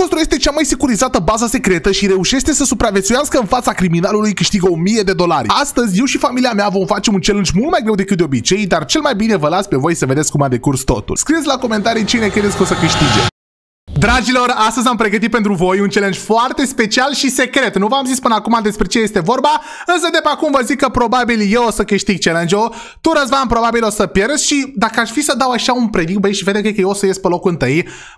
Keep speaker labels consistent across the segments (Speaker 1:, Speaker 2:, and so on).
Speaker 1: construiește cea mai securizată bază secretă și reușește să supraviețuiască în fața criminalului câștigă 1000 de dolari. Astăzi, eu și familia mea vom face un challenge mult mai greu decât de obicei, dar cel mai bine vă las pe voi să vedeți cum a decurs totul. Scrieți la comentarii cine credeți că o să câștige. Dragilor, astăzi am pregătit pentru voi un challenge foarte special și secret. Nu v-am zis până acum despre ce este vorba, însă de pe acum vă zic că probabil eu o să câștig challenge-ul, tu, Răzvan, probabil o să pierzi și dacă aș fi să dau așa un predic, băi, și vede că eu o să ies pe locul 1,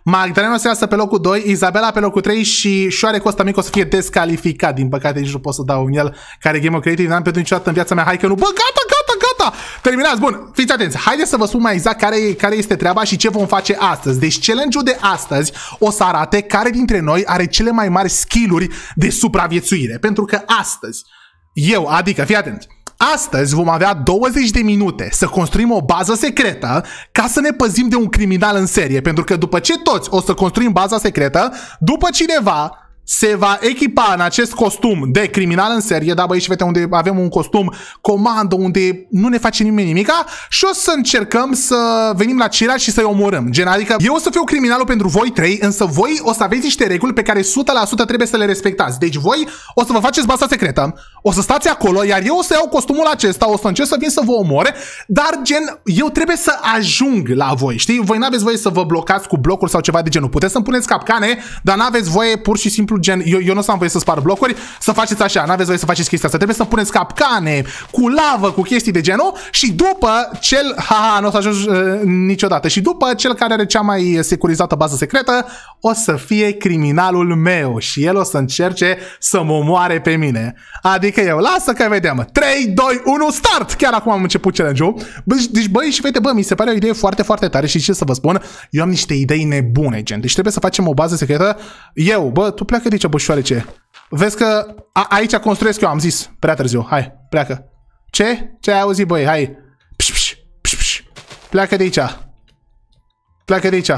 Speaker 1: Magdalena o să iasă pe locul 2, Izabela pe locul 3 și Șoare Costa Mic o să fie descalificat. Din păcate, nici nu pot să dau un el care Game of Creative, n-am pierdut niciodată în viața mea. Hai că nu, bă, gata, gata! gata! Terminați, bun, fiți atenți. Haideți să vă spun mai exact care, care este treaba și ce vom face astăzi. Deci challenge-ul de astăzi o să arate care dintre noi are cele mai mari skill-uri de supraviețuire. Pentru că astăzi, eu, adică, fii atent, Astăzi vom avea 20 de minute să construim o bază secretă ca să ne păzim de un criminal în serie, pentru că după ce toți o să construim baza secretă, după cineva se va echipa în acest costum de criminal în serie, da băi și fete, unde avem un costum comando, unde nu ne face nimeni nimica și o să încercăm să venim la Cira și să-i omorâm. Gen, adică eu o să fiu criminalul pentru voi trei, însă voi o să aveți niște reguli pe care 100% trebuie să le respectați. Deci voi o să vă faceți baza secretă, o să stați acolo, iar eu o să iau costumul acesta, o să încerc să vin să vă omor, dar gen, eu trebuie să ajung la voi, știi? Voi n-aveți voie să vă blocați cu blocuri sau ceva de genul. Puteți să-mi puneți capcane, dar n-aveți voie pur și simplu gen, eu, eu nu s-am voie să spar blocuri, să faceți așa, n-aveți voie să faceți chestia asta. Trebuie să puneți capcane cu lavă, cu chestii de genul și după cel, ha nu o să ajungi uh, niciodată, și după cel care are cea mai securizată bază secretă, o să fie criminalul meu și el o să încerce să mă omoare pe mine. Adică eu, lasă că vedem. 3, 2, 1, start! Chiar acum am început challenge-ul. Deci, băi și fete, bă, mi se pare o idee foarte, foarte tare și ce să vă spun, eu am niște idei nebune, gen. Deci trebuie să facem o bază secretă. Eu, bă, tu pleacă pleacă de aici, ce? Vezi că a, aici construiesc eu, am zis. Prea târziu. Hai, pleacă. Ce? Ce ai auzit, băi? Hai. Pș, pș, pș, pș. Pleacă de aici. Pleacă de aici.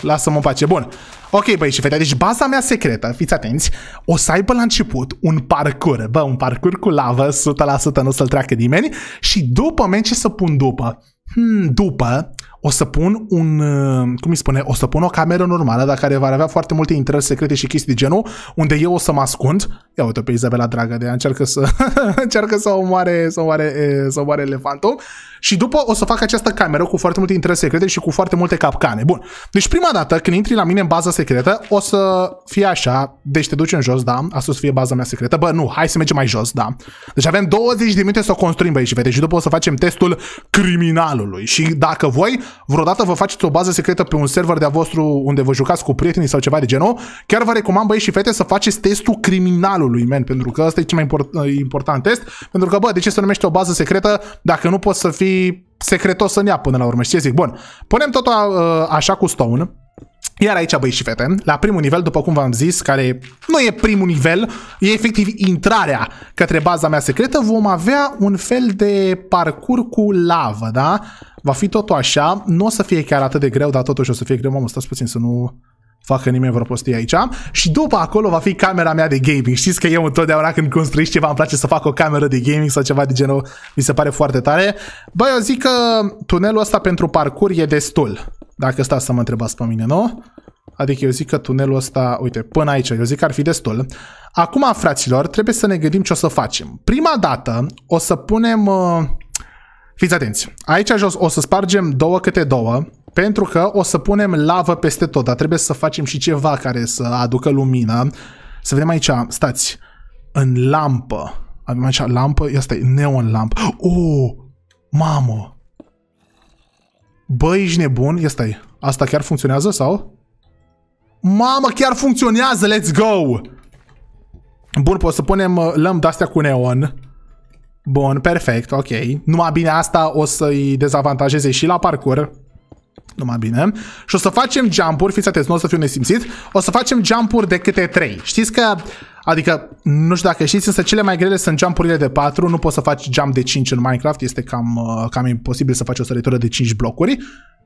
Speaker 1: Lasă-mă în pace. Bun. Ok, băi și fete, deci baza mea secretă, fiți atenți, o să aibă la început un parcur, bă, un parcur cu lavă, 100% nu să-l treacă nimeni și după, men, ce să pun după? Hmm, după, o să pun un, uh, cum îi spune, o să pun o cameră normală, dar care va avea foarte multe intrări secrete și chestii de genul, unde eu o să mă ascund. Ia uite pe Izabela Dragă de ea, încearcă să, încearcă să omoare, să omoare, să omoare elefantul. Și după o să fac această cameră cu foarte multe intrări secrete și cu foarte multe capcane. Bun. Deci prima dată când intri la mine în baza secretă, o să fie așa, deci te duci în jos, da, asta o să fie baza mea secretă. Bă, nu, hai să mergem mai jos, da. Deci avem 20 de minute să o construim, băieți și fete, și după o să facem testul criminalului. Și dacă voi, vreodată vă faceți o bază secretă pe un server de-a vostru unde vă jucați cu prietenii sau ceva de genul, chiar vă recomand băieți și fete să faceți testul criminalului, men, pentru că ăsta e cel mai import- eh, important test, pentru că, bă, de ce se numește o bază secretă dacă nu poți să fii secretos în ea până la urmă, știi, zic, bun, punem totul eh, așa cu Stone, iar aici, băi și fete, la primul nivel, după cum v-am zis, care nu e primul nivel, e efectiv intrarea către baza mea secretă, vom avea un fel de parcur cu lavă, da? Va fi totul așa, nu o să fie chiar atât de greu, dar totuși o să fie greu. Mamă, stați puțin să nu facă nimeni vreo prostie aici. Și după acolo va fi camera mea de gaming. Știți că eu întotdeauna când construiesc ceva îmi place să fac o cameră de gaming sau ceva de genul. Mi se pare foarte tare. Băi, eu zic că tunelul ăsta pentru parcur e destul. Dacă stați să mă întrebați pe mine, nu? Adică eu zic că tunelul ăsta, uite, până aici, eu zic că ar fi destul. Acum, fraților, trebuie să ne gândim ce o să facem. Prima dată o să punem... Uh, Fiți atenți. Aici jos o să spargem două câte două, pentru că o să punem lavă peste tot, dar trebuie să facem și ceva care să aducă lumină. Să vedem aici, stați, în lampă. Avem aici lampă, asta e neon lampă. Oh, mamă! Bă, ești nebun? Ia stai. Asta chiar funcționează sau? Mamă, chiar funcționează! Let's go! Bun, pot să punem uh, lămpi de-astea cu neon. Bun, perfect, ok. Numai bine asta o să-i dezavantajeze și la parcur. Numai bine. Și o să facem jump-uri, fiți atenți, nu o să fiu nesimțit, o să facem jump-uri de câte 3. Știți că, adică, nu știu dacă știți, însă cele mai grele sunt jump-urile de 4, nu poți să faci jump de 5 în Minecraft, este cam, uh, cam imposibil să faci o săritură de 5 blocuri.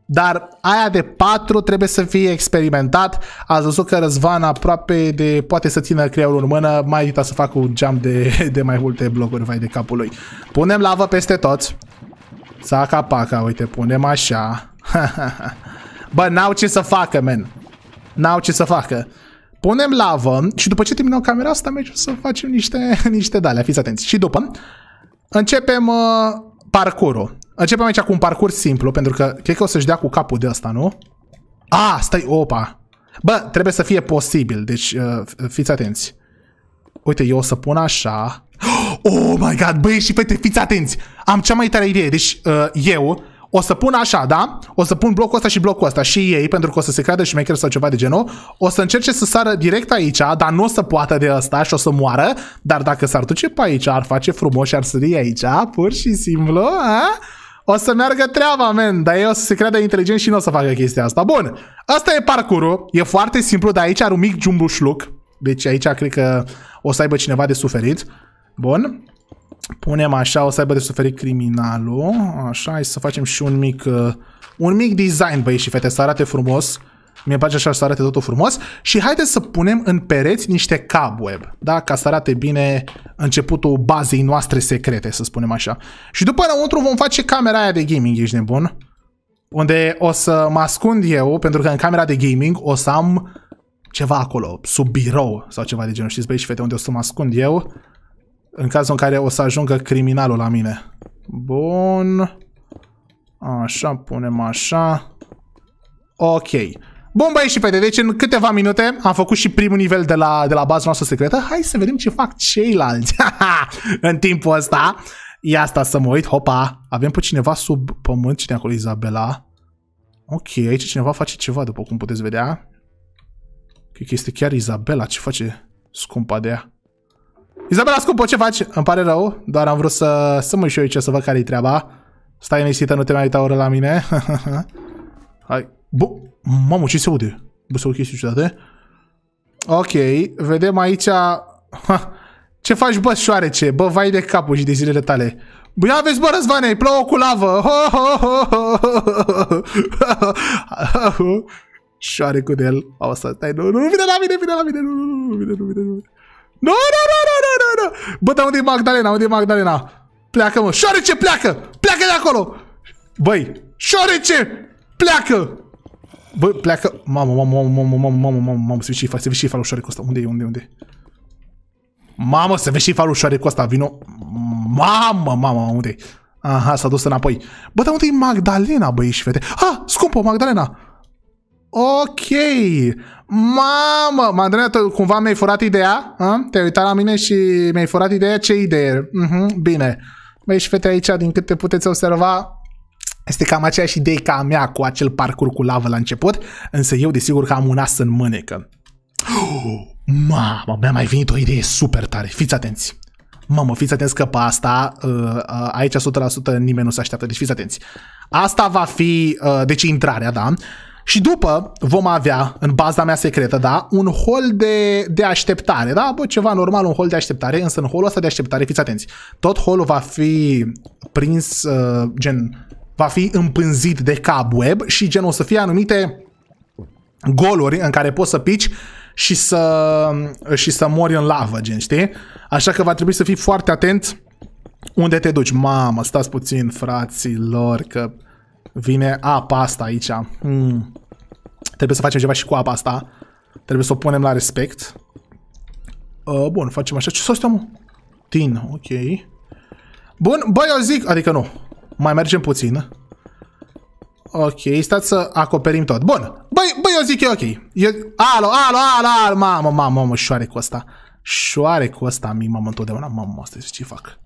Speaker 1: Dar aia de 4 trebuie să fie experimentat. Ați văzut că Răzvan aproape de poate să țină creierul în mână, mai evita să fac un geam de, de mai multe blocuri vai de capul lui. Punem lavă peste toți. Saca paca, uite, punem așa. Bă, n-au ce să facă, men. N-au ce să facă. Punem lavă și după ce terminăm camera asta mergem să facem niște, niște dale. Fiți atenți. Și după începem uh, parcurul. Începem aici cu un parcurs simplu, pentru că cred că o să-și dea cu capul de asta, nu? A, stai, opa! Bă, trebuie să fie posibil, deci uh, fiți atenți. Uite, eu o să pun așa. Oh my god, băi și fete, fiți atenți! Am cea mai tare idee, deci uh, eu o să pun așa, da? O să pun blocul ăsta și blocul ăsta și ei, pentru că o să se creadă și maker sau ceva de genul. O să încerce să sară direct aici, dar nu o să poată de ăsta și o să moară. Dar dacă s-ar duce pe aici, ar face frumos și ar sări aici, pur și simplu, a? O să meargă treaba, men, dar eu o să se creadă inteligent și nu o să facă chestia asta. Bun, asta e parcurul, e foarte simplu, dar aici are un mic jumbușluc. Deci aici cred că o să aibă cineva de suferit. Bun. Punem așa, o să aibă de suferit criminalul. Așa, hai să facem și un mic, uh, un mic design, băi și fete, să arate frumos. Uh, mi-e place așa să arate totul frumos și haideți să punem în pereți niște cabweb, da? ca să arate bine începutul bazei noastre secrete, să spunem așa. Și după înăuntru vom face camera aia de gaming, ești nebun? Unde o să mă ascund eu, pentru că în camera de gaming o să am ceva acolo, sub birou sau ceva de genul. Știți, băi și fete, unde o să mă ascund eu în cazul în care o să ajungă criminalul la mine. Bun. Așa, punem așa. Ok. Bomba e și pe deci în câteva minute am făcut și primul nivel de la, de la baza noastră secretă. Hai să vedem ce fac ceilalți în timpul ăsta. Ia asta să mă uit, hopa, avem pe cineva sub pământ, cine acolo, Izabela? Ok, aici cineva face ceva, după cum puteți vedea. Cred că este chiar Izabela, ce face scumpa de ea. Izabela, scumpă, ce faci? Îmi pare rău, doar am vrut să, să mă și eu aici să văd care-i treaba. Stai liniștită, nu te mai uita oră la mine. Hai, Bă, mamă, ce se aude? Bă, se aude chestii ciudate. Ok, vedem aici... Ha, ce faci, bă, șoarece? Bă, vai de capul și de zilele tale. Bă, ia vezi, bă, Răzvane, plouă cu lavă! Ho, ho, ho, ho, ho, ho, ho, ho, Șoare cu el. O, să stai, nu, nu, nu, vine la mine, vine la mine, nu, nu, nu, nu, vine, nu, vine, nu, nu, nu, nu, nu, nu, nu, nu. Bă, dar unde e Magdalena, unde e Magdalena? Pleacă, mă, șoarece, pleacă, pleacă de acolo! Băi, șoarece, pleacă! Bă, pleacă... Mamă, mamă, mamă, mamă, mamă, mamă, mamă, mamă, se vezi și se vede și falușoare cu ăsta. Unde e, unde, unde? Mamă, se vezi și falușoare cu ăsta, vino. Mamă, mamă, unde e? Aha, s-a dus înapoi. Bă, dar unde e Magdalena, băi și fete? Ah, scumpă, Magdalena! Ok! Mamă! Magdalena, tu, cumva mi-ai furat ideea? A? Te-ai uitat la mine și mi-ai furat ideea? Ce idee? Uh-huh, bine. Băi și fete, aici, din câte puteți observa, este cam aceeași idee ca a mea cu acel parcurs cu lavă la început, însă eu desigur că am un as în mânecă. Oh, mamă, mi-a mai venit o idee super tare, fiți atenți! Mamă, fiți atenți că pe asta, uh, uh, aici 100% nimeni nu se așteaptă, deci fiți atenți. Asta va fi, uh, deci intrarea, da? Și după vom avea, în baza mea secretă, da, un hol de, de așteptare, da? Bă, ceva normal, un hol de așteptare, însă în holul ăsta de așteptare, fiți atenți, tot holul va fi prins, uh, gen, va fi împânzit de web și gen o să fie anumite goluri în care poți să pici și să, și să mori în lavă, gen, știi? Așa că va trebui să fii foarte atent unde te duci. Mamă, stați puțin, fraților, că vine apa asta aici. Hmm. Trebuie să facem ceva și cu apa asta. Trebuie să o punem la respect. Uh, bun, facem așa. Ce s-a Tin, ok. Bun, băi, eu zic, adică nu, mai mergem puțin. Ok, stați să acoperim tot. Bun. Băi, băi, eu zic că e ok. Eu... Alo, alo, alo, alo, mamă, mamă, mamă, șoare cu asta. Șoare cu asta, mi mamă întotdeauna. Mamă, asta ce fac?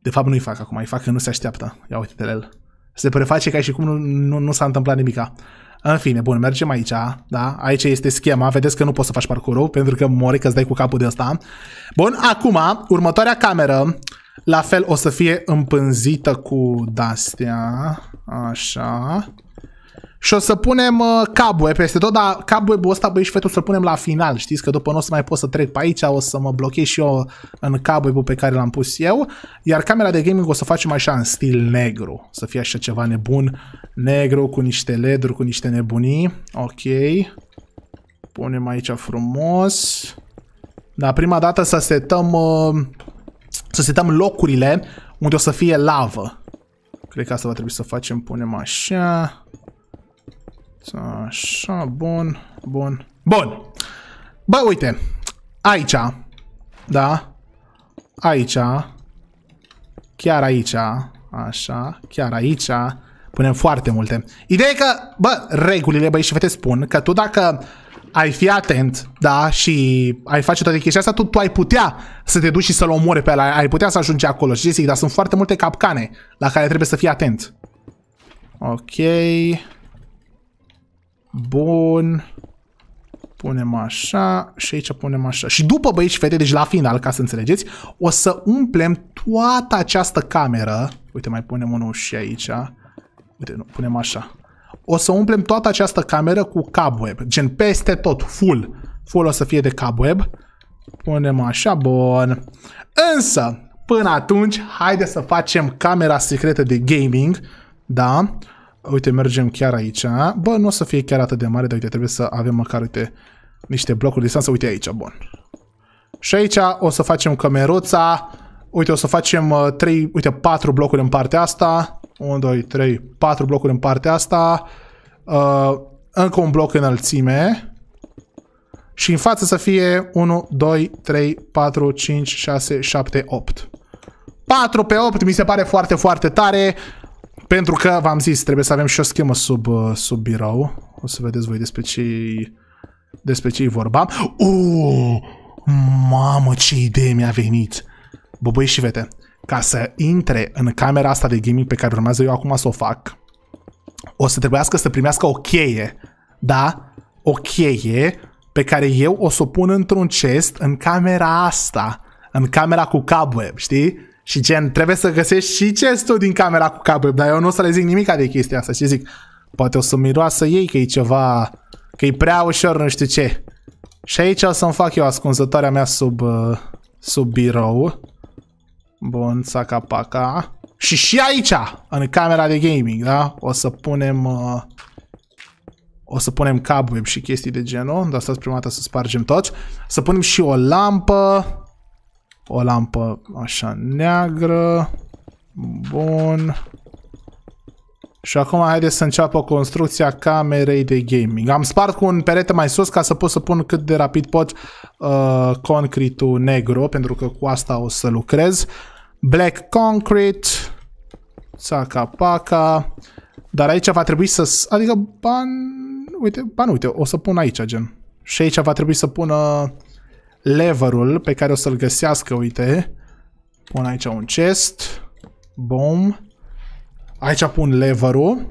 Speaker 1: De fapt nu-i fac acum, îi fac că nu se așteaptă. Ia uite el. Se preface ca și cum nu, nu, nu s-a întâmplat nimica. În fine, bun, mergem aici, da? Aici este schema, vedeți că nu poți să faci parcurul, pentru că mori că îți dai cu capul de asta. Bun, acum, următoarea cameră la fel o să fie împânzită cu dastea. Așa. Și o să punem uh, cabue peste tot, dar cabue-ul ăsta, băi, și fetul să-l punem la final, știți? Că după nu o să mai pot să trec pe aici, o să mă blochez și eu în cabue pe care l-am pus eu. Iar camera de gaming o să facem așa, în stil negru. Să fie așa ceva nebun, negru, cu niște leduri, cu niște nebunii. Ok. Punem aici frumos. Dar prima dată să setăm... Uh, să setăm locurile unde o să fie lavă. Cred că asta va trebui să facem. Punem așa. Așa, bun, bun, bun. Bă, uite, aici, da, aici, chiar aici, așa, chiar aici, punem foarte multe. Ideea e că, bă, regulile, băi și fete spun că tu dacă uh, ai fi atent, da, și ai face toate chestia asta, tu, tu ai putea să te duci și să-l omori pe ăla, ai putea să ajungi acolo, și zic, dar sunt foarte multe capcane la care trebuie să fii atent. Ok. Bun. Punem așa și aici punem așa. Și după, băieți și fete, deci la final, ca să înțelegeți, o să umplem toată această cameră. Uite, mai punem unul și aici. Uite, nu, punem așa o să umplem toată această cameră cu cab web gen peste tot, full. Full o să fie de cab web. Punem așa, bun. Însă, până atunci, haide să facem camera secretă de gaming, da? Uite, mergem chiar aici. Bă, nu o să fie chiar atât de mare, dar uite, trebuie să avem măcar, uite, niște blocuri de distanță. Uite aici, bun. Și aici o să facem cameruța Uite, o să facem 3, uh, uite, 4 blocuri în partea asta. 1, 2, 3, 4 blocuri în partea asta. Uh, încă un bloc înălțime. Și în față să fie 1, 2, 3, 4, 5, 6, 7, 8. 4 pe 8 mi se pare foarte, foarte tare. Pentru că, v-am zis, trebuie să avem și o schemă sub, uh, sub birou. O să vedeți voi despre ce despre ce vorba. Uuu, mamă, ce idee mi-a venit! Băbăi și vete, ca să intre în camera asta de gaming pe care urmează eu acum să o fac, o să trebuiască să primească o cheie, da? O cheie pe care eu o să o pun într-un chest în camera asta, în camera cu cobweb, știi? Și gen, trebuie să găsești și chestul din camera cu cobweb, dar eu nu o să le zic nimic de chestia asta și zic, poate o să miroasă ei că e ceva, că e prea ușor, nu știu ce. Și aici o să-mi fac eu ascunzătoarea mea sub, uh, sub birou. Bun, saca paca. Și și aici, în camera de gaming, da? O să punem... Uh, o să punem cabweb și chestii de genul, dar stați prima dată să spargem toți. Să punem și o lampă. O lampă așa neagră. Bun. Și acum haideți să înceapă construcția camerei de gaming. Am spart cu un perete mai sus ca să pot să pun cât de rapid pot uh, concretul negru, pentru că cu asta o să lucrez. Black concrete, saca paca, dar aici va trebui să... adică ban... uite, ban uite, o să pun aici gen. Și aici va trebui să pună leverul pe care o să-l găsească, uite. Pun aici un chest, boom. Aici pun lever-ul.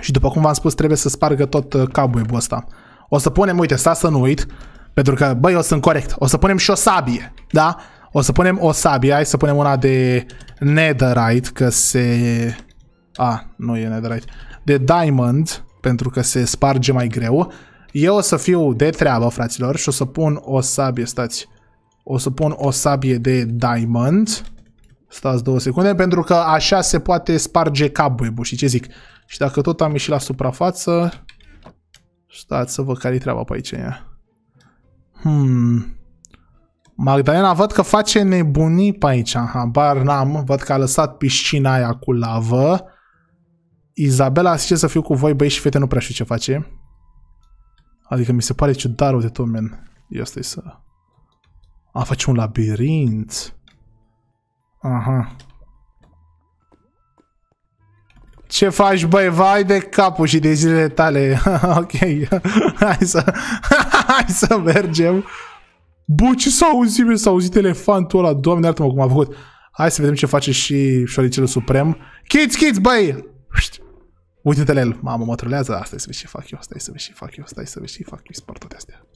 Speaker 1: Și după cum v-am spus, trebuie să spargă tot uh, cowboy ăsta. O să punem, uite, sta să nu uit, pentru că, băi, eu sunt corect. O să punem și o sabie, da? O să punem o sabie, hai să punem una de netherite, că se... A, nu e netherite. De diamond, pentru că se sparge mai greu. Eu o să fiu de treabă, fraților, și o să pun o sabie, stați. O să pun o sabie de diamond. Stați două secunde, pentru că așa se poate sparge cobweb și ce zic. Și dacă tot am ieșit la suprafață... Stați să vă care treaba pe aici. Hmm... Magdalena, văd că face nebunii pe aici. Habar n-am. Văd că a lăsat piscina aia cu lavă. Izabela zice să fiu cu voi, băi și fete, nu prea știu ce face. Adică mi se pare ciudat de tot, men. Ia stai să... A, face un labirint. Aha. Ce faci, băi? Vai de capul și de zilele tale. ok. hai, să, hai să mergem. Bă, ce s-a auzit? S-a auzit elefantul ăla. Doamne, iartă-mă cum a făcut. Hai să vedem ce face și șoricelul suprem. Kids, kids, băi! Uite-te la el. Mamă, mă trolează. Asta să vezi ce fac eu. Stai să vezi ce fac eu. Stai să vezi ce fac eu. Spar toate astea.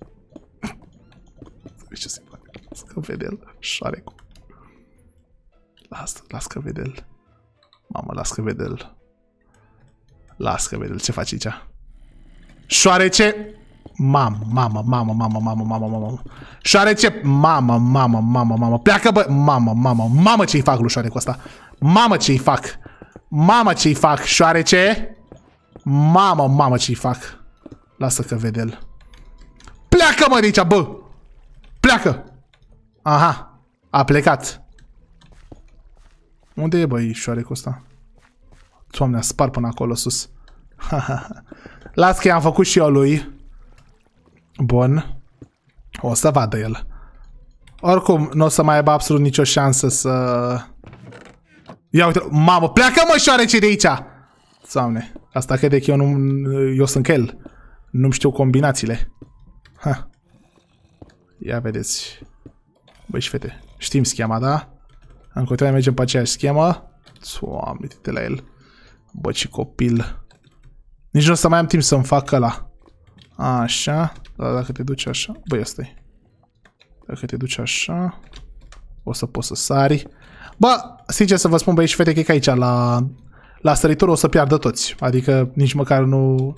Speaker 1: Să vezi ce se fac. Să vede el. Șoarecul. Las, las că vede l Mamă, las că vede l Las că vede l Ce faci aici? Șoarece! Mamă, mamă, mamă, mamă, mamă, mamă, mamă. Șoarece! Mamă, mamă, mamă, mamă. Pleacă, bă! Mamă, mamă, mamă ce-i fac lui șoarecul ăsta. Mamă ce-i fac. Mamă ce-i fac, șoarece! Mamă, mamă ce-i fac. Lasă că vede l Pleacă, mă, de aici, bă! Pleacă! Aha, a plecat. Unde e, băi, șoarecul ăsta? Doamne, spar până acolo sus. Las că i-am făcut și eu lui. Bun. O să vadă el. Oricum, nu o să mai aibă absolut nicio șansă să... Ia uite, mamă, pleacă mă șoarece de aici! Doamne, asta crede că eu nu... Eu sunt el. Nu-mi știu combinațiile. Ha. Ia vedeți. Băi și fete, știm schema, da? În continuare mergem pe aceeași schemă. Doamne, de la el. Bă, ce copil. Nici nu o să mai am timp să-mi fac ăla. Așa. Dar dacă te duci așa... Băi, asta -i. Dacă te duci așa... O să poți să sari. Bă, sincer să vă spun, băi și fete, că aici la... La săritură o să piardă toți. Adică nici măcar nu...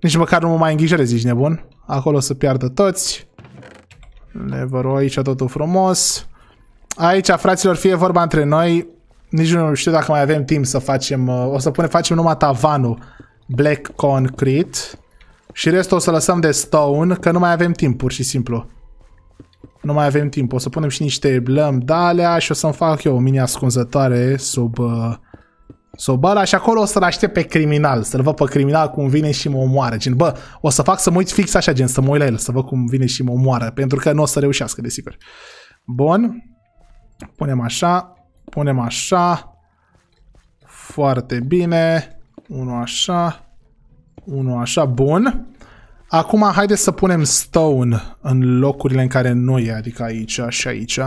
Speaker 1: Nici măcar nu mă mai îngrijorez, zici nebun. Acolo o să piardă toți. Lever-ul aici, totul frumos aici, fraților, fie vorba între noi, nici nu știu dacă mai avem timp să facem, uh, o să pune, facem numai tavanul black concrete și restul o să lăsăm de stone, că nu mai avem timp, pur și simplu. Nu mai avem timp, o să punem și niște blăm de și o să-mi fac eu o mini ascunzătoare sub, uh, sub ăla și acolo o să-l aștept pe criminal, să-l văd pe criminal cum vine și mă omoară, gen, bă, o să fac să mă uit fix așa, gen, să mă uit la el, să văd cum vine și mă omoară, pentru că nu o să reușească, desigur. Bun. Punem așa, punem așa. Foarte bine. Unul așa, unul așa, bun. Acum haideți să punem stone în locurile în care nu e, adică aici și aici.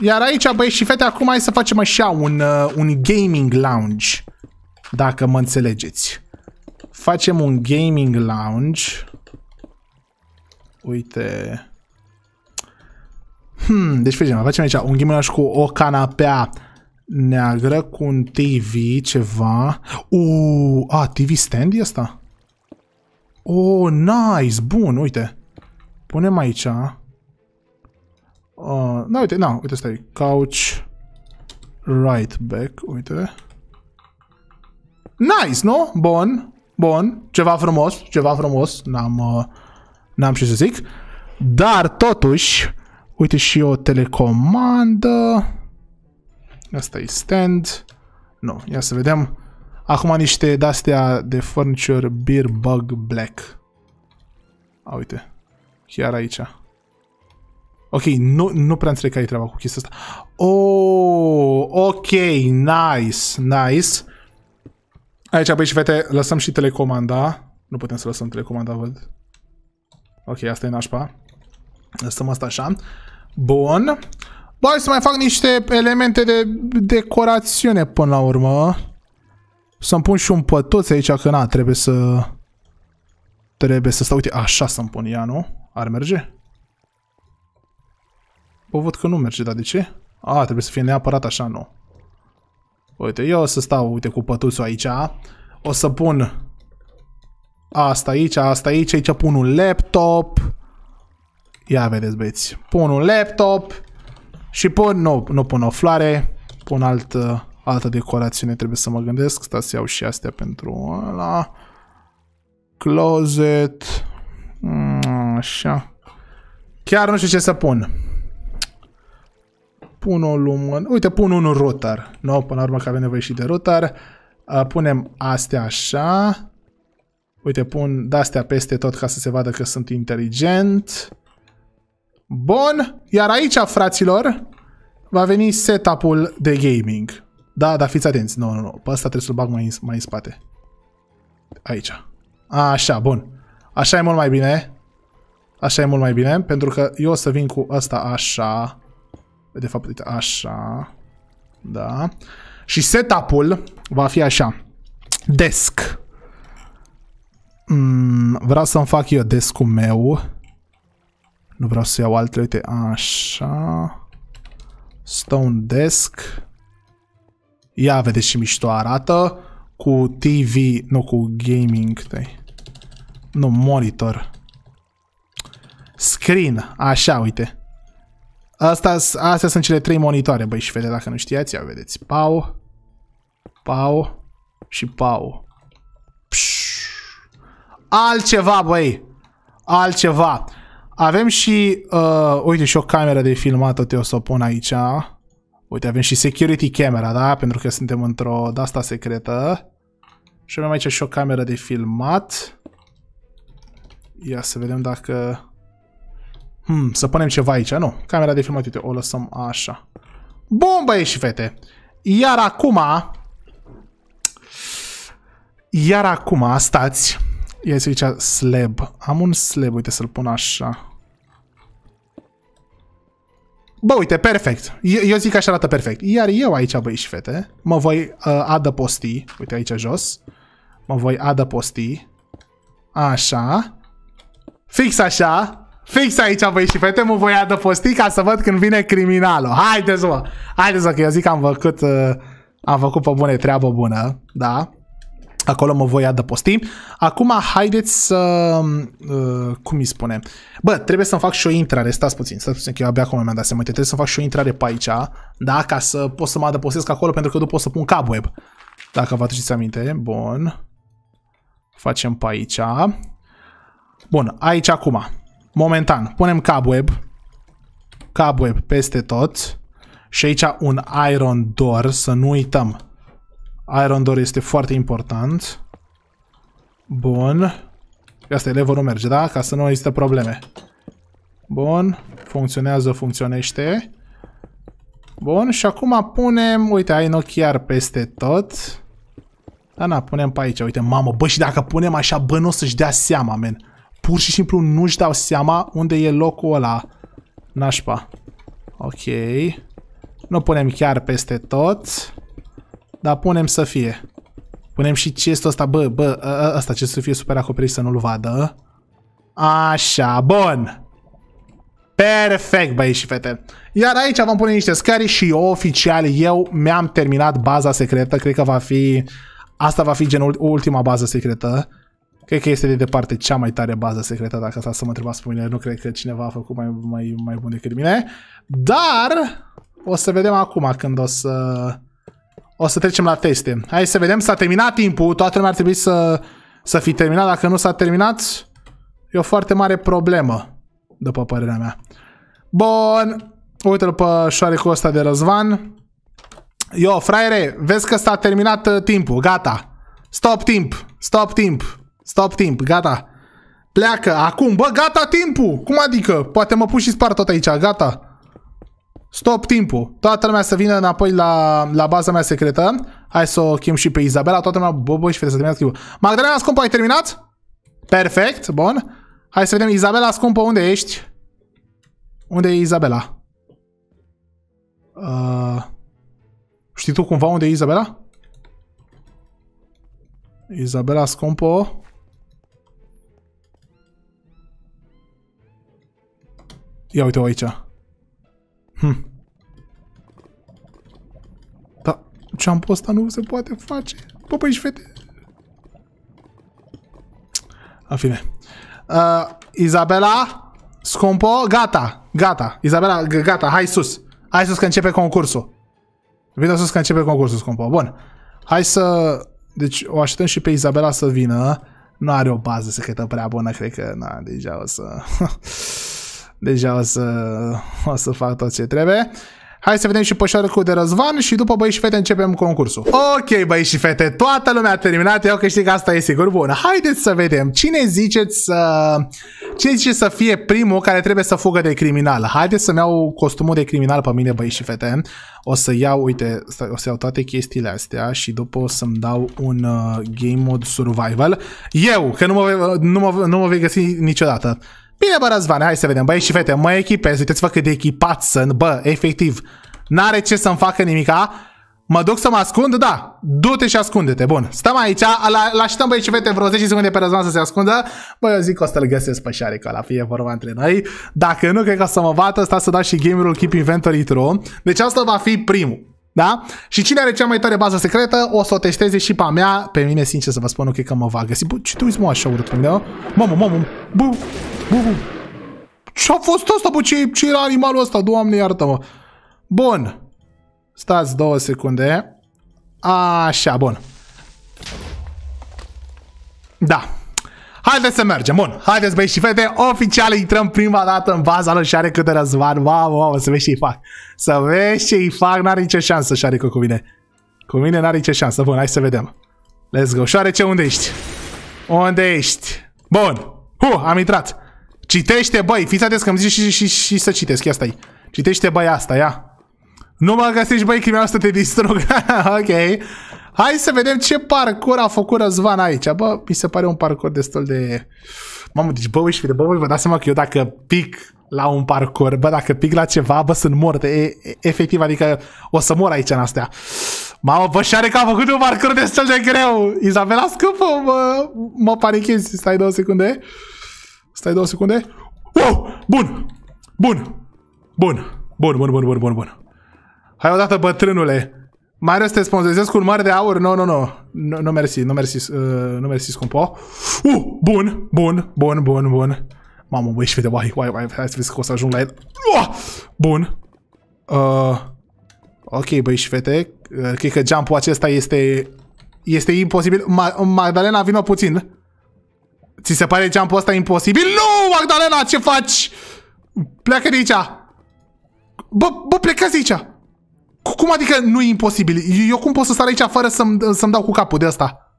Speaker 1: Iar aici, băieți și fete, acum hai să facem așa un, uh, un gaming lounge, dacă mă înțelegeți. Facem un gaming lounge. Uite, Hmm, deci facem, facem aici un ghimelaș cu o canapea neagră cu un TV, ceva. U, a, TV stand e asta? Oh, nice, bun, uite. Punem aici. Uh, na, da, uite, na, uite, stai. Couch right back, uite. Nice, nu? Bun, bun. Ceva frumos, ceva frumos. N-am uh, n-am ce să zic. Dar, totuși, Uite și o telecomandă. Asta e stand. Nu, ia să vedem. Acum niște de-astea de furniture beer bug black. A, uite. Chiar aici. Ok, nu, nu prea înțeleg care e treaba cu chestia asta. Oh, ok, nice, nice. Aici, băi și fete, lăsăm și telecomanda. Nu putem să lăsăm telecomanda, văd. Ok, asta e nașpa. Lăsăm asta așa. Bun. Bă, să mai fac niște elemente de decorațiune până la urmă. Să-mi pun și un pătuț aici, că na, trebuie să... Trebuie să stau, uite, așa să-mi pun ea, nu? Ar merge? Bă, văd că nu merge, dar de ce? A, trebuie să fie neapărat așa, nu. Uite, eu o să stau, uite, cu pătuțul aici. O să pun asta aici, asta aici, aici pun un laptop. Ia vedeți, băieți. Pun un laptop și pun, nu, nu pun o floare, pun altă, uh, altă decorațiune, trebuie să mă gândesc. Stați, iau și astea pentru ăla. Closet. Mm, așa. Chiar nu știu ce să pun. Pun o lumână. Uite, pun un router. Nu, no, până la urmă că avem nevoie și de router. Uh, punem astea așa. Uite, pun de-astea peste tot ca să se vadă că sunt inteligent. Bun, iar aici, fraților, va veni setup-ul de gaming. Da, dar fiți atenți. Nu, no, nu, no, nu. No. Pe ăsta trebuie să-l bag mai în, mai în spate. Aici. Așa, bun. Așa e mult mai bine. Așa e mult mai bine, pentru că eu o să vin cu ăsta așa. De fapt, uite, așa. Da. Și setup-ul va fi așa. Desk. Mm, vreau să-mi fac eu desk-ul meu. Nu vreau să iau altele, uite, așa. Stone Desk. Ia vedeți ce mișto arată. Cu TV, nu cu gaming. Tăi. Nu, monitor. Screen, așa, uite. Asta, astea sunt cele trei monitoare, băi, și vede dacă nu știați, ia vedeți. Pau, pau și pau. Pșu. Altceva, băi! Altceva! Avem și, uh, uite, și o cameră de filmat, tot eu o să o pun aici. Uite, avem și security camera, da? Pentru că suntem într-o asta secretă. Și avem aici și o cameră de filmat. Ia să vedem dacă... Hmm, să punem ceva aici, nu. Camera de filmat, uite, o lăsăm așa. Bun, băieți și fete! Iar acum... Iar acum, stați, Ia să zicea slab. Am un slab, uite să-l pun așa. Bă, uite, perfect. Eu, eu zic că așa arată perfect. Iar eu aici, băi și fete, mă voi uh, adăposti. Uite aici jos. Mă voi adăposti. Așa. Fix așa. Fix aici, băi și fete, mă voi adăposti ca să văd când vine criminalul. Haideți, mă! Haideți, mă, că eu zic că am făcut, uh, am făcut pe bune treabă bună. Da? Acolo mă voi adăposti. Acum haideți să... Um, uh, cum îi spune? Bă, trebuie să-mi fac și o intrare. Stați puțin, stați puțin, că eu abia acum mi-am dat seama. Trebuie să-mi fac și o intrare pe aici, da? Ca să pot să mă adăpostesc acolo, pentru că după o să pun web. Dacă vă aduceți aminte. Bun. Facem pe aici. Bun, aici acum. Momentan, punem web. Cap web peste tot. Și aici un iron door, să nu uităm. Iron Door este foarte important. Bun. Asta e nu merge, da? Ca să nu există probleme. Bun. Funcționează, funcționește. Bun. Și acum punem... Uite, ai chiar peste tot. Da, na, punem pe aici. Uite, mamă, bă, și dacă punem așa, bă, nu o să-și dea seama, men. Pur și simplu nu-și dau seama unde e locul ăla. Nașpa. Ok. Nu punem chiar peste tot. Dar punem să fie. Punem și chestul ăsta, bă, bă, ă, ă, ăsta ce să fie super acoperit să nu-l vadă. Așa, bun. Perfect, băi și fete. Iar aici vom pune niște scări și eu, oficial, eu mi-am terminat baza secretă. Cred că va fi... Asta va fi genul ultima bază secretă. Cred că este de departe cea mai tare bază secretă, dacă asta să mă întrebați pe mine. Nu cred că cineva a făcut mai, mai, mai bun decât mine. Dar o să vedem acum când o să o să trecem la teste. Hai să vedem, s-a terminat timpul, toată lumea ar trebui să, să fi terminat. Dacă nu s-a terminat, e o foarte mare problemă, după părerea mea. Bun, uite-l pe șoarecul ăsta de Răzvan. Yo, fraiere, vezi că s-a terminat uh, timpul, gata. Stop timp, stop timp, stop timp, gata. Pleacă, acum, bă, gata timpul! Cum adică? Poate mă pus și spart tot aici, gata. Stop timpul. Toată lumea să vină înapoi la, la baza mea secretă. Hai să o chem și pe Izabela. Toată lumea, bă, bă, și fete, să terminați clipul. Magdalena, scumpă, ai terminat? Perfect, bun. Hai să vedem. Izabela, scumpă, unde ești? Unde e Izabela? Uh, știi tu cumva unde e Izabela? Izabela, scumpă... Ia uite-o aici. Hm. Da, ce-am postat nu se poate face. Bă, și fete! A fine. Uh, Izabela, scumpo, gata, gata. Izabela, gata, hai sus. Hai sus că începe concursul. Vino sus că începe concursul, scumpo. Bun. Hai să... Deci o așteptăm și pe Izabela să vină. Nu are o bază secretă prea bună, cred că, na, deja o să... deja o să, o să fac tot ce trebuie. Hai să vedem și cu de Răzvan și după băi și fete începem concursul. Ok, băi și fete, toată lumea a terminat, eu câștig asta e sigur. bună. haideți să vedem. Cine ziceți să... Cine zice să fie primul care trebuie să fugă de criminal? Haideți să-mi iau costumul de criminal pe mine, băi și fete. O să iau, uite, o să iau toate chestiile astea și după o să-mi dau un uh, game mode survival. Eu, că nu mă, nu mă, nu mă vei găsi niciodată. Bine, bă, Răzvane, hai să vedem. Băieți și fete, mă echipez. Uitați-vă cât de echipat sunt. Bă, efectiv, n-are ce să-mi facă nimica. Mă duc să mă ascund? Da. Du-te și ascunde-te. Bun. Stăm aici, la așteptăm băieți și fete vreo 10 secunde pe Răzvan să se ascundă. Bă, eu zic că o să-l găsesc pe șarică la fie vorba între noi. Dacă nu, cred că o să mă bată, sta să dau și gamerul Keep Inventory True. Deci asta va fi primul. Da? Și cine are cea mai tare bază secretă, o să o testeze și pe a mea. Pe mine, sincer să vă spun, nu cred că mă va găsi. Bă, ce te uiți, mă, așa urât pe mine, mă? Mamă, mamă, bă, bă, bă. Ce-a fost asta, bă? Ce, ce era animalul ăsta? Doamne, iartă-mă. Bun. Stați două secunde. Așa, bun. Da. Haideți să mergem. Bun. Haideți, băi și fete. Oficial intrăm prima dată în baza lui Share cât de răzvan. Wow, wow, să vezi ce-i fac. Să vezi ce-i fac. N-are nicio șansă Share cu mine. Cu mine n-are nicio șansă. Bun, hai să vedem. Let's go. Șoare, ce unde ești? Unde ești? Bun. Hu, am intrat. Citește, băi. Fiți atenți că îmi zici și, și, și, și să citesc. Ia stai. Citește, băi, asta, ia. Nu mă găsești, băi, crimea asta te distrug. ok. Hai să vedem ce parcur a făcut Răzvan aici. Bă, mi se pare un parcur destul de... Mamă, deci bă, uși, bă, vă dați seama că eu dacă pic la un parcur, bă, dacă pic la ceva, bă, sunt mort. E, e, efectiv, adică o să mor aici în astea. Mamă, bă, și are că a făcut un parcur destul de greu. Izabela Scâmpă, mă, mă panichez. Stai două secunde. Stai două secunde. Wow! Oh, bun! Bun! Bun! Bun, bun, bun, bun, bun, bun. Hai odată, bătrânule. Mai ales te sponsorizez cu un mare de aur? Nu, no, nu, no, nu. Nu, mersi, nu mersi, uh, nu mersi scumpo. Uh, bun, bun, bun, bun, bun. Mamă, băi, și vede, uai, uai, uai, hai să vezi că o să ajung la el. Uh, bun. Uh, ok, băi și uh, cred că jump ul acesta este, este imposibil. Ma Magdalena, vină puțin. Ți se pare jump ul ăsta imposibil? Nu, Magdalena, ce faci? Pleacă de aici! Bă, bă, plecați de aici! Cum adică nu e imposibil? Eu cum pot să stau aici fără să-mi să dau cu capul de asta?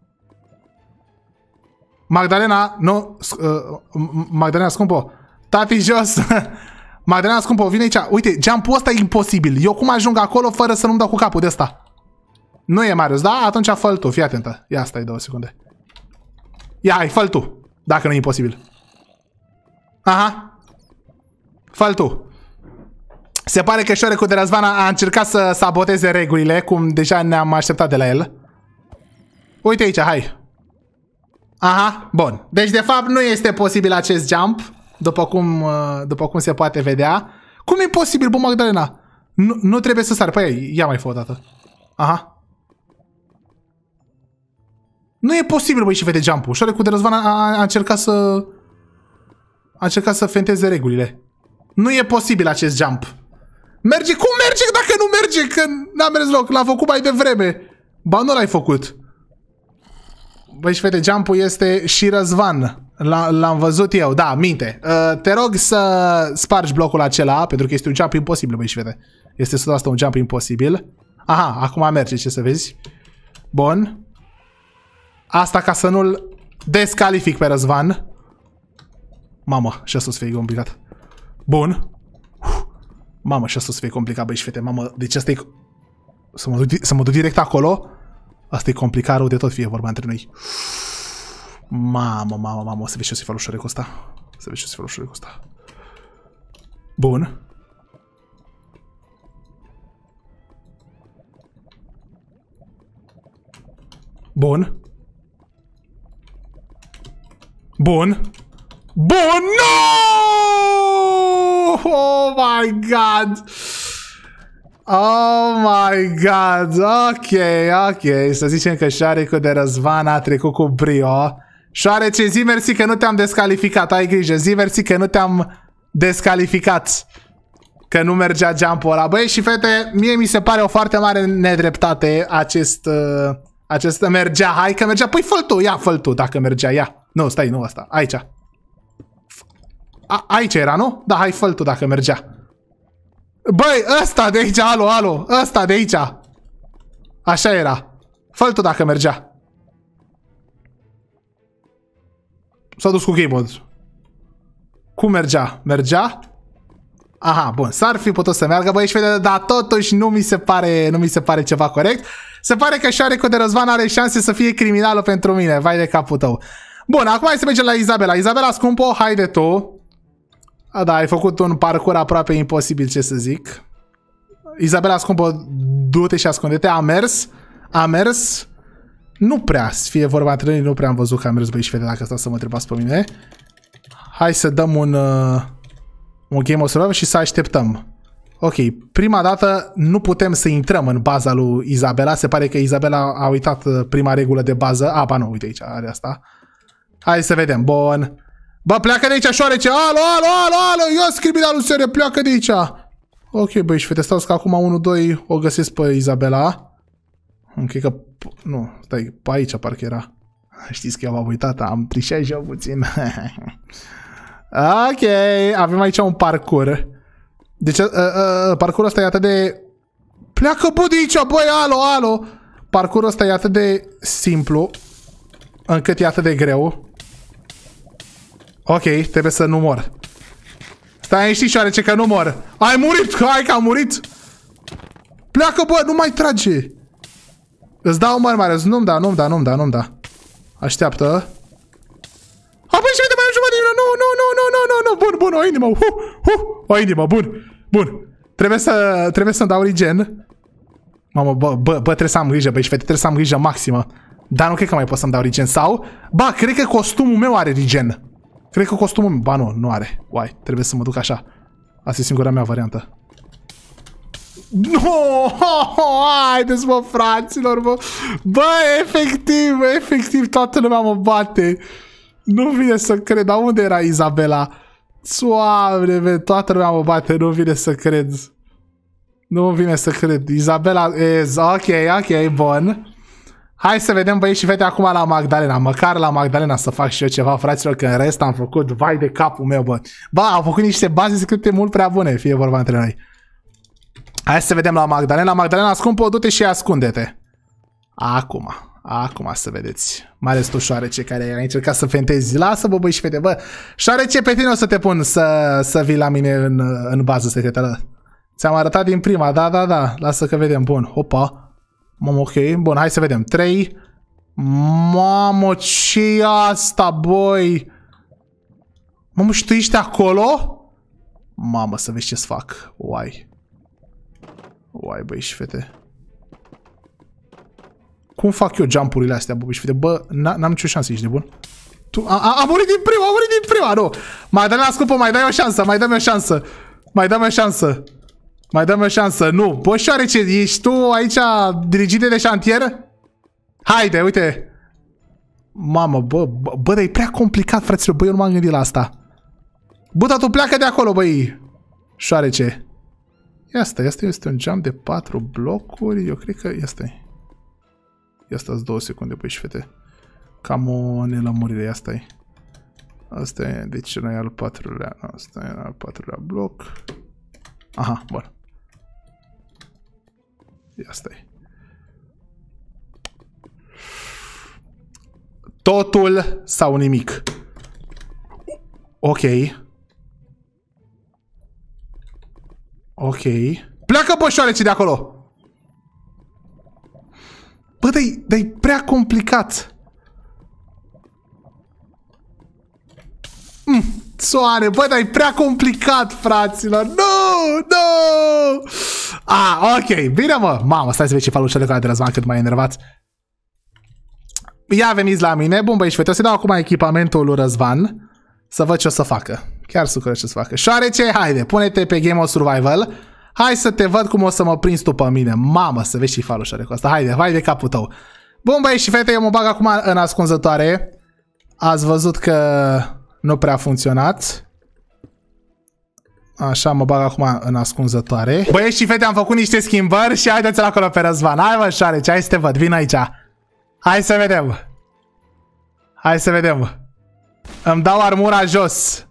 Speaker 1: Magdalena, nu... Uh, Magdalena, scumpo. Tati, jos! Magdalena, scumpo, vine aici. Uite, geampul ăsta e imposibil. Eu cum ajung acolo fără să nu-mi dau cu capul de asta? Nu e, Marius, da? Atunci fă tu, fii atentă. Ia, stai două secunde. Ia, ai, fă tu. Dacă nu e imposibil. Aha. fă tu. Se pare că șoarecul de Razvana a încercat să saboteze regulile, cum deja ne-am așteptat de la el. Uite aici, hai. Aha, bun. Deci, de fapt, nu este posibil acest jump, după cum, uh, după cum se poate vedea. Cum e posibil, bă, Magdalena? Nu, nu trebuie să sar. Păi, ia mai fă o dată. Aha. Nu e posibil, băi, și vede jump-ul. Șoarecul de Răzvan a, a, a încercat să... A încercat să fenteze regulile. Nu e posibil acest jump. Merge? Cum merge dacă nu merge? Că n-a mers loc. L-am făcut mai devreme. Ba, nu l-ai făcut. Băi, și fete, jump este și Răzvan. L-am văzut eu, da, minte. Uh, te rog să spargi blocul acela, pentru că este un jump imposibil, băi, și fete. Este 100% un jump imposibil. Aha, acum merge, ce să vezi. Bun. Asta ca să nu-l descalific pe Răzvan. Mamă, și asta o să fie complicat. Bun. Mamă, și asta o să fie complicat, băi și fete. Mamă, deci asta e... Să mă, duc, să mă duc direct acolo? Asta e complicat, rău de tot fie vorba între noi. Mamă, mamă, mamă, o să vezi ce o să-i fac ușor cu asta. O să vezi ce o să-i fac ușor cu asta. Bun. Bun. Bun. Bun. Nu! No! Oh my god! Oh my god! Ok, ok. Să zicem că șarecul de răzvan a trecut cu brio. Șoarece, zi mersi că nu te-am descalificat. Ai grijă, zi mersi că nu te-am descalificat. Că nu mergea jump-ul ăla. Băi și fete, mie mi se pare o foarte mare nedreptate acest... Uh, acest mergea, hai că mergea. Păi fă tu, ia fă tu dacă mergea, ia. Nu, stai, nu asta. Aici. A, aici era, nu? Da, hai fă tu dacă mergea. Băi, ăsta de aici, alo, alo, ăsta de aici. Așa era. fă tu dacă mergea. S-a dus cu game mode. Cum mergea? Mergea? Aha, bun, s-ar fi putut să meargă, băi, și vede, dar totuși nu mi se pare, nu mi se pare ceva corect. Se pare că Șoarecu de Răzvan are șanse să fie criminală pentru mine, vai de capul tău. Bun, acum hai să mergem la Izabela. Izabela, scumpo, haide tu. A, da, ai făcut un parcur aproape imposibil, ce să zic. Izabela scumpă, du-te și ascunde-te. A mers, a mers. Nu prea, să fie vorba între nu prea am văzut că a mers băi și fete dacă stau să mă întrebați pe mine. Hai să dăm un, uh, un game observation și să așteptăm. Ok, prima dată nu putem să intrăm în baza lui Izabela. Se pare că Izabela a uitat uh, prima regulă de bază. A, ah, ba nu, uite aici, are asta. Hai să vedem. Bun. Ba, pleacă de aici, șoarece! Alo, alo, alo, alo! scribi la sere, pleacă de aici! Ok, băi, și fete, stau că acum 1-2 o găsesc pe Izabela. Ok, că... Nu, stai, pe aici parcă era. Știți că eu am uitat, am trișat și eu puțin. ok, avem aici un parcur. Deci, uh, uh, parcurul ăsta e atât de... Pleacă, bă, de aici, băi, alo, alo! Parcurul ăsta e atât de simplu, încât e atât de greu. Ok, trebuie să nu mor. Stai în șoarece că nu mor. Ai murit! Hai că am murit! Pleacă, bă, nu mai trage! Îți dau mai mare, nu-mi da, nu-mi da, nu-mi da, nu-mi da. Așteaptă. Apoi și uite, mai am jumătate de Nu, nu, nu, nu, nu, nu, nu, bun, bun, o inimă, hu, hu, o inimă, bun, bun. Trebuie să, trebuie să-mi dau regen. Mamă, bă, bă, bă, trebuie să am grijă, băi, și fete, trebuie să am grijă maximă. Dar nu cred că mai pot să-mi dau regen, sau? Ba, cred că costumul meu are regen. Cred că costumul... Ba nu, nu are. Uai, trebuie să mă duc așa. Asta e singura mea variantă. Nu! No! Haideți, mă, fraților, mă! Bă, efectiv, efectiv, toată lumea mă bate. Nu vine să cred. Dar unde era Izabela? Soare, toată lumea mă bate. Nu vine să cred. Nu vine să cred. Izabela... Is... Ok, ok, bun. Hai să vedem băieți și fete acum la Magdalena. Măcar la Magdalena să fac și eu ceva, fraților, că în rest am făcut vai de capul meu, bă. Ba, au făcut niște baze scripte mult prea bune, fie vorba între noi. Hai să vedem la Magdalena. Magdalena, scumpă, du-te și ascunde-te. Acum. Acum să vedeți. Mai ales tu, șoarece, care ai încercat să fentezi. Lasă, bă, băieți și fete, bă. Șoarece, pe tine o să te pun să, să vii la mine în, în bază, să te tără. Ți-am arătat din prima, da, da, da. Lasă că vedem. Bun, Opa. Mamă, ok. Bun, hai să vedem. 3. Mamă, ce e asta, băi? Mamă, și tu ești acolo? Mamă, să vezi ce-ți fac. Uai. Uai, băi și fete. Cum fac eu jumpurile astea, băi și fete? Bă, n-am nicio șansă, ești de bun? Tu, a, a, a murit din prima, a murit din prima, nu. Mai dă-mi scumpă, mai dai o șansă, mai dă-mi o șansă. Mai dă-mi o șansă. Mai dăm o șansă. Nu. ce ești tu aici dirigite de șantier? Haide, uite. Mamă, bă, bă, bă dar e prea complicat, frăților. Bă, eu nu m-am gândit la asta. Bă, dar tu pleacă de acolo, băi. Șoarece. Asta, asta este un geam de patru blocuri. Eu cred că asta e. Asta două secunde, băi și fete. Cam o nelămurire, asta e. Asta e, deci noi al patrulea, asta e al patrulea bloc. Aha, bun. Ia stai. Totul sau nimic. Ok. Ok. Pleacă poșoareții de acolo! Bă, dar e prea complicat. Mm, soare, bă, dar e prea complicat, fraților. Nu, no, nu! No! Ah, ok, bine mă! Mamă, stai să vezi ce falușele care de răzvan cât mai enervați. Ia veniți la mine, bun băi și fete, o să dau acum echipamentul lui Răzvan să văd ce o să facă. Chiar sucră ce o să facă. Șoarece, haide, pune-te pe Game of Survival. Hai să te văd cum o să mă prins după mine. Mamă, să vezi și falușele cu asta. Haide, vai de capul tău. Bun băi și fete, eu mă bag acum în ascunzătoare. Ați văzut că nu prea a funcționat. Așa, mă bag acum în ascunzătoare. Băieți și fete, am făcut niște schimbări și haideți-l acolo pe Răzvan. Hai mă, șoareci, hai să te văd, vin aici. Hai să vedem. Hai să vedem. Îmi dau armura jos.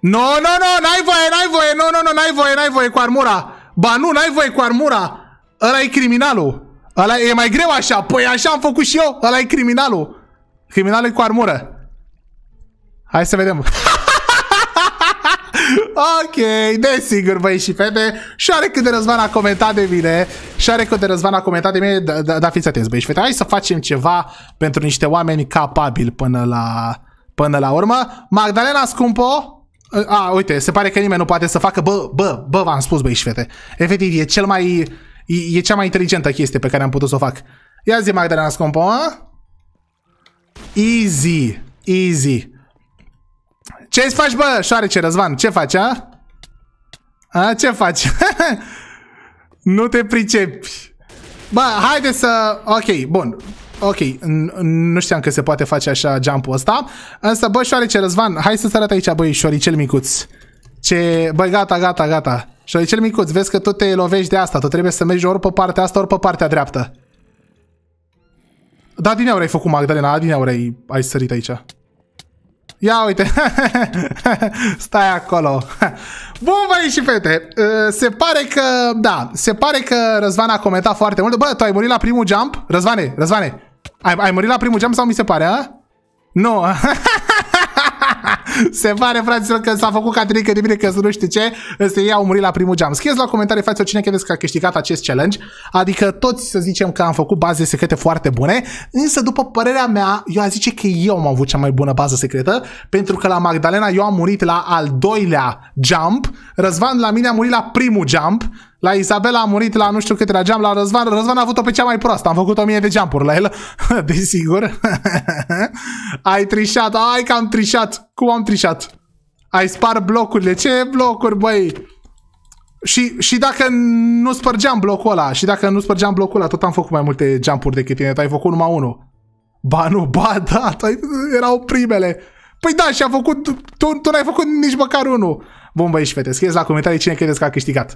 Speaker 1: No, no, no, n-ai voie, n-ai voie, no, no, no, n-ai voie, n-ai voie cu armura. Ba nu, n-ai voie cu armura. Ăla e criminalul. Ăla e mai greu așa. Păi așa am făcut și eu. Ăla e criminalul. Criminalul cu armură. Hai să vedem. Ok, desigur, băi și fete. Și are cât de Răzvan a comentat de mine. Și are cât de Răzvan a comentat de mine. Dar da, da, fiți atenți, băi și fete. Hai să facem ceva pentru niște oameni capabili până la, până la urmă. Magdalena Scumpo... A, uite, se pare că nimeni nu poate să facă... Bă, bă, bă, v-am spus, băi și fete. Efectiv, e cel mai... E, e cea mai inteligentă chestie pe care am putut să o fac. Ia zi, Magdalena Scumpo, a? Easy, easy ce îți faci, bă, șoarece, Răzvan? Ce faci, a? A, ce faci? nu te pricepi. Bă, haide să... Ok, bun. Ok, nu știam că se poate face așa jump-ul ăsta. Însă, bă, șoarece, Răzvan, hai să-ți arăt aici, băi, șoricel micuț. Ce... Bă, gata, gata, gata. Șoricel micuț, vezi că tu te lovești de asta. Tu trebuie să mergi ori pe partea asta, ori pe partea dreaptă. Da, din aur ai făcut, Magdalena, din aur ai, ai sărit aici. Ia uite, stai acolo. Bun băi și fete, uh, se pare că, da, se pare că Răzvan a comentat foarte mult. Bă, tu ai murit la primul jump? Răzvane, Răzvane, ai, ai murit la primul jump sau mi se pare, a? Nu. Se pare, fraților, că s-a făcut Caterinca de bine, că nu știu ce, Este ei au murit la primul geam. Scrieți la comentarii, faceți o cine credeți că a câștigat acest challenge, adică toți să zicem că am făcut baze secrete foarte bune, însă după părerea mea, eu a zice că eu am avut cea mai bună bază secretă, pentru că la Magdalena eu am murit la al doilea jump, Răzvan la mine a murit la primul jump, la Isabela a murit la nu știu câte la geam, la Răzvan. Răzvan a avut-o pe cea mai proastă. Am făcut o mie de geampuri la el, desigur. ai trișat, ai că am trișat. Cum am trișat? Ai spart blocurile. Ce blocuri, băi? Și, și dacă nu spărgeam blocul ăla, și dacă nu spărgeam blocul ăla, tot am făcut mai multe geampuri decât tine. Tu ai făcut numai unul. Ba nu, ba da, da, erau primele. Păi da, și a făcut, tu, tu n-ai făcut nici măcar unul. Bun băi și fete, scrieți la comentarii cine credeți că a câștigat.